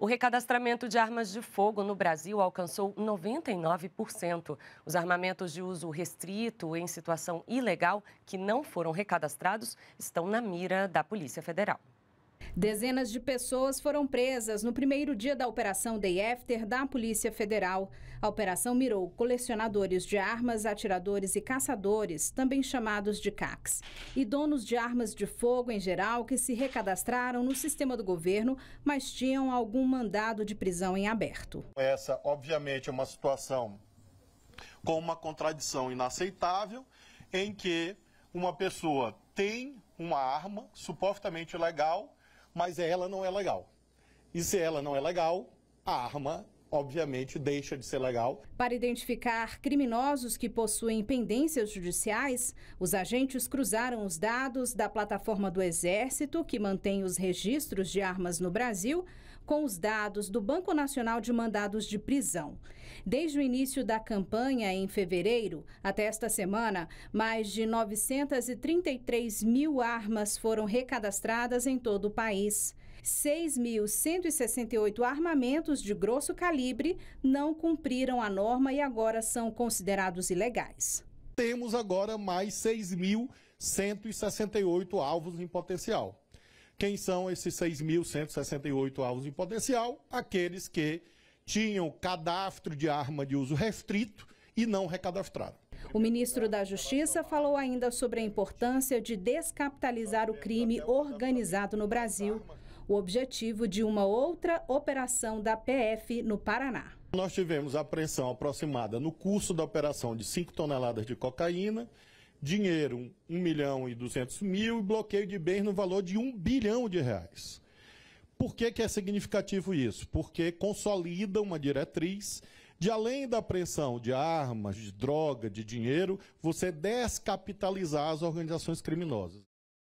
O recadastramento de armas de fogo no Brasil alcançou 99%. Os armamentos de uso restrito em situação ilegal que não foram recadastrados estão na mira da Polícia Federal. Dezenas de pessoas foram presas no primeiro dia da Operação Day After da Polícia Federal. A operação mirou colecionadores de armas, atiradores e caçadores, também chamados de CACs, e donos de armas de fogo em geral que se recadastraram no sistema do governo, mas tinham algum mandado de prisão em aberto. Essa, obviamente, é uma situação com uma contradição inaceitável em que uma pessoa tem uma arma supostamente legal mas ela não é legal. E se ela não é legal, a arma obviamente deixa de ser legal. Para identificar criminosos que possuem pendências judiciais, os agentes cruzaram os dados da plataforma do Exército, que mantém os registros de armas no Brasil, com os dados do Banco Nacional de Mandados de Prisão. Desde o início da campanha, em fevereiro, até esta semana, mais de 933 mil armas foram recadastradas em todo o país. 6.168 armamentos de grosso calibre não cumpriram a norma e agora são considerados ilegais temos agora mais 6.168 alvos em potencial. Quem são esses 6.168 alvos em potencial? Aqueles que tinham cadastro de arma de uso restrito e não recadastraram. O ministro da Justiça falou ainda sobre a importância de descapitalizar o crime organizado no Brasil, o objetivo de uma outra operação da PF no Paraná. Nós tivemos apreensão aproximada no curso da operação de 5 toneladas de cocaína, dinheiro 1 milhão e 200 mil e bloqueio de bens no valor de 1 bilhão de reais. Por que, que é significativo isso? Porque consolida uma diretriz de além da apreensão de armas, de droga, de dinheiro, você descapitalizar as organizações criminosas.